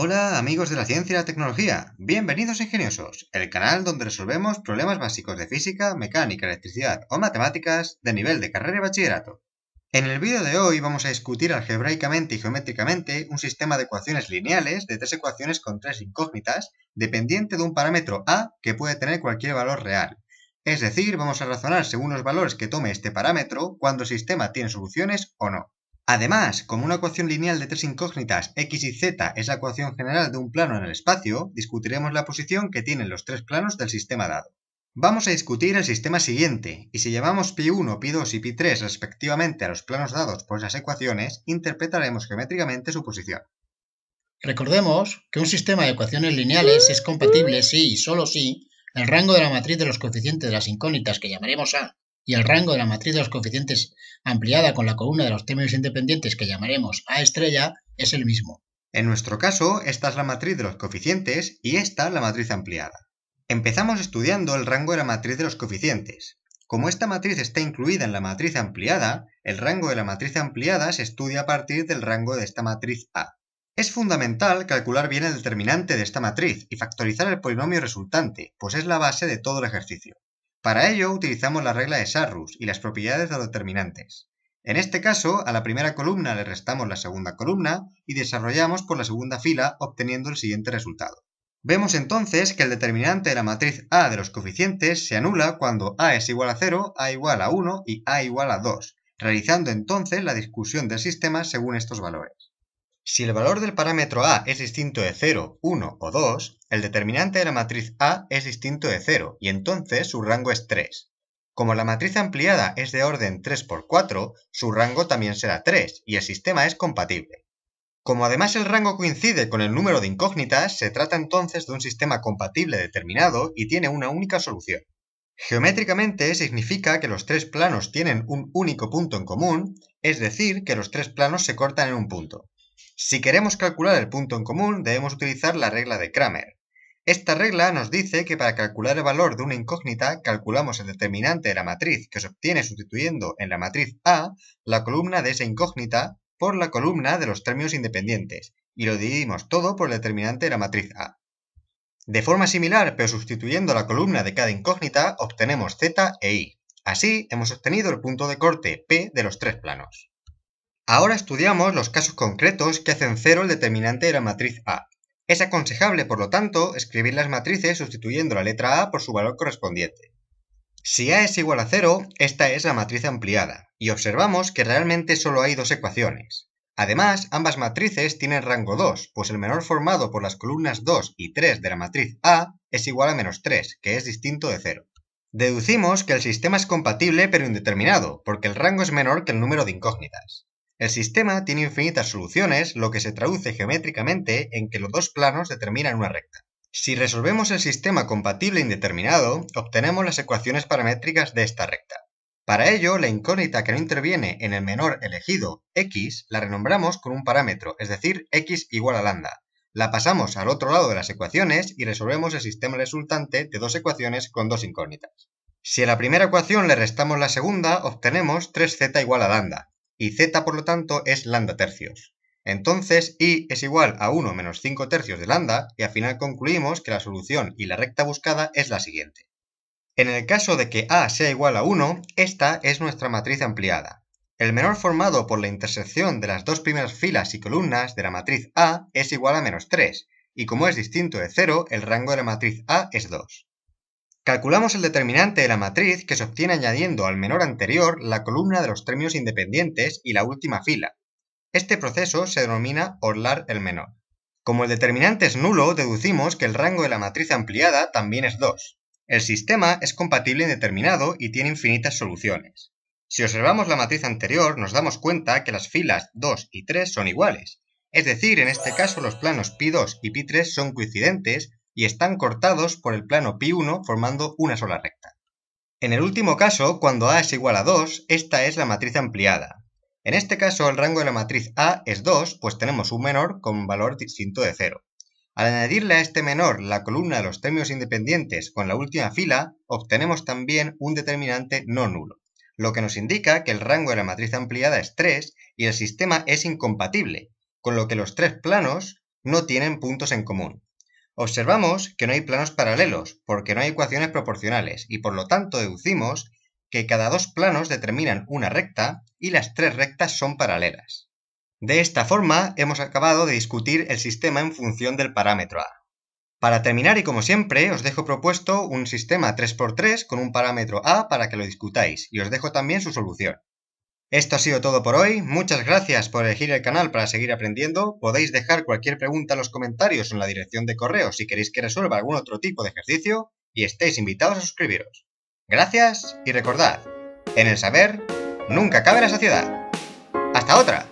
Hola amigos de la ciencia y la tecnología, bienvenidos a Ingeniosos, el canal donde resolvemos problemas básicos de física, mecánica, electricidad o matemáticas de nivel de carrera y bachillerato. En el vídeo de hoy vamos a discutir algebraicamente y geométricamente un sistema de ecuaciones lineales de tres ecuaciones con tres incógnitas dependiente de un parámetro a que puede tener cualquier valor real. Es decir, vamos a razonar según los valores que tome este parámetro cuando el sistema tiene soluciones o no. Además, como una ecuación lineal de tres incógnitas x y z es la ecuación general de un plano en el espacio, discutiremos la posición que tienen los tres planos del sistema dado. Vamos a discutir el sistema siguiente, y si llamamos pi1, pi2 y pi3 respectivamente a los planos dados por esas ecuaciones, interpretaremos geométricamente su posición. Recordemos que un sistema de ecuaciones lineales es compatible si y solo si el rango de la matriz de los coeficientes de las incógnitas que llamaremos A y el rango de la matriz de los coeficientes ampliada con la columna de los términos independientes que llamaremos A estrella es el mismo. En nuestro caso, esta es la matriz de los coeficientes y esta la matriz ampliada. Empezamos estudiando el rango de la matriz de los coeficientes. Como esta matriz está incluida en la matriz ampliada, el rango de la matriz ampliada se estudia a partir del rango de esta matriz A. Es fundamental calcular bien el determinante de esta matriz y factorizar el polinomio resultante, pues es la base de todo el ejercicio. Para ello utilizamos la regla de Sarrus y las propiedades de los determinantes. En este caso, a la primera columna le restamos la segunda columna y desarrollamos por la segunda fila obteniendo el siguiente resultado. Vemos entonces que el determinante de la matriz A de los coeficientes se anula cuando A es igual a 0, A igual a 1 y A igual a 2, realizando entonces la discusión del sistema según estos valores. Si el valor del parámetro a es distinto de 0, 1 o 2, el determinante de la matriz A es distinto de 0 y entonces su rango es 3. Como la matriz ampliada es de orden 3 por 4, su rango también será 3 y el sistema es compatible. Como además el rango coincide con el número de incógnitas, se trata entonces de un sistema compatible determinado y tiene una única solución. Geométricamente significa que los tres planos tienen un único punto en común, es decir, que los tres planos se cortan en un punto. Si queremos calcular el punto en común, debemos utilizar la regla de Kramer. Esta regla nos dice que para calcular el valor de una incógnita, calculamos el determinante de la matriz que se obtiene sustituyendo en la matriz A la columna de esa incógnita por la columna de los términos independientes, y lo dividimos todo por el determinante de la matriz A. De forma similar, pero sustituyendo la columna de cada incógnita, obtenemos z e y. Así, hemos obtenido el punto de corte P de los tres planos. Ahora estudiamos los casos concretos que hacen cero el determinante de la matriz A. Es aconsejable, por lo tanto, escribir las matrices sustituyendo la letra A por su valor correspondiente. Si A es igual a 0, esta es la matriz ampliada, y observamos que realmente solo hay dos ecuaciones. Además, ambas matrices tienen rango 2, pues el menor formado por las columnas 2 y 3 de la matriz A es igual a menos 3, que es distinto de 0. Deducimos que el sistema es compatible pero indeterminado, porque el rango es menor que el número de incógnitas. El sistema tiene infinitas soluciones, lo que se traduce geométricamente en que los dos planos determinan una recta. Si resolvemos el sistema compatible e indeterminado, obtenemos las ecuaciones paramétricas de esta recta. Para ello, la incógnita que no interviene en el menor elegido, x, la renombramos con un parámetro, es decir, x igual a lambda. La pasamos al otro lado de las ecuaciones y resolvemos el sistema resultante de dos ecuaciones con dos incógnitas. Si a la primera ecuación le restamos la segunda, obtenemos 3z igual a lambda y z por lo tanto es lambda tercios. Entonces i es igual a 1 menos 5 tercios de lambda y al final concluimos que la solución y la recta buscada es la siguiente. En el caso de que a sea igual a 1, esta es nuestra matriz ampliada. El menor formado por la intersección de las dos primeras filas y columnas de la matriz A es igual a menos 3, y como es distinto de 0, el rango de la matriz A es 2. Calculamos el determinante de la matriz que se obtiene añadiendo al menor anterior la columna de los términos independientes y la última fila. Este proceso se denomina orlar el menor. Como el determinante es nulo, deducimos que el rango de la matriz ampliada también es 2. El sistema es compatible indeterminado y tiene infinitas soluciones. Si observamos la matriz anterior, nos damos cuenta que las filas 2 y 3 son iguales. Es decir, en este caso los planos pi2 y pi3 son coincidentes y están cortados por el plano pi1 formando una sola recta. En el último caso, cuando A es igual a 2, esta es la matriz ampliada. En este caso, el rango de la matriz A es 2, pues tenemos un menor con valor distinto de 0. Al añadirle a este menor la columna de los términos independientes con la última fila, obtenemos también un determinante no nulo, lo que nos indica que el rango de la matriz ampliada es 3 y el sistema es incompatible, con lo que los tres planos no tienen puntos en común. Observamos que no hay planos paralelos, porque no hay ecuaciones proporcionales, y por lo tanto deducimos que cada dos planos determinan una recta y las tres rectas son paralelas. De esta forma hemos acabado de discutir el sistema en función del parámetro A. Para terminar y como siempre os dejo propuesto un sistema 3x3 con un parámetro A para que lo discutáis y os dejo también su solución. Esto ha sido todo por hoy, muchas gracias por elegir el canal para seguir aprendiendo, podéis dejar cualquier pregunta en los comentarios o en la dirección de correo si queréis que resuelva algún otro tipo de ejercicio y estéis invitados a suscribiros. Gracias y recordad, en el saber nunca cabe la saciedad. ¡Hasta otra!